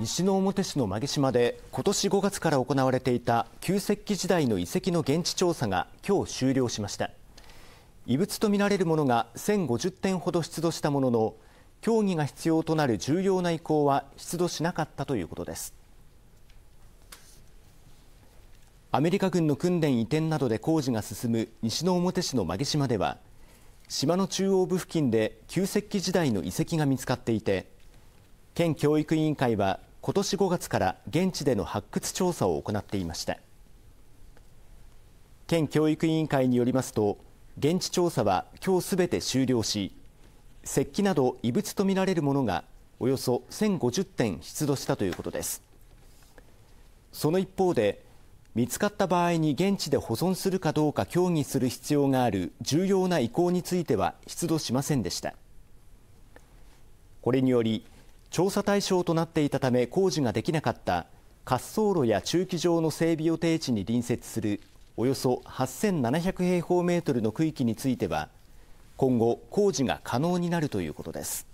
西之表市の馬毛島で今年5月から行われていた旧石器時代の遺跡の現地調査が今日終了しました異物とみられるものが1050点ほど出土したものの協議が必要となる重要な遺構は出土しなかったということですアメリカ軍の訓練移転などで工事が進む西之表市の馬毛島では島の中央部付近で旧石器時代の遺跡が見つかっていて県教育委員会は今年5月から現地での発掘調査を行っていました県教育委員会によりますと現地調査は今日すべて終了し石器など異物とみられるものがおよそ1050点出土したということですその一方で見つかった場合に現地で保存するかどうか協議する必要がある重要な遺構については出土しませんでしたこれにより調査対象となっていたため工事ができなかった滑走路や駐機場の整備予定地に隣接するおよそ8700平方メートルの区域については今後、工事が可能になるということです。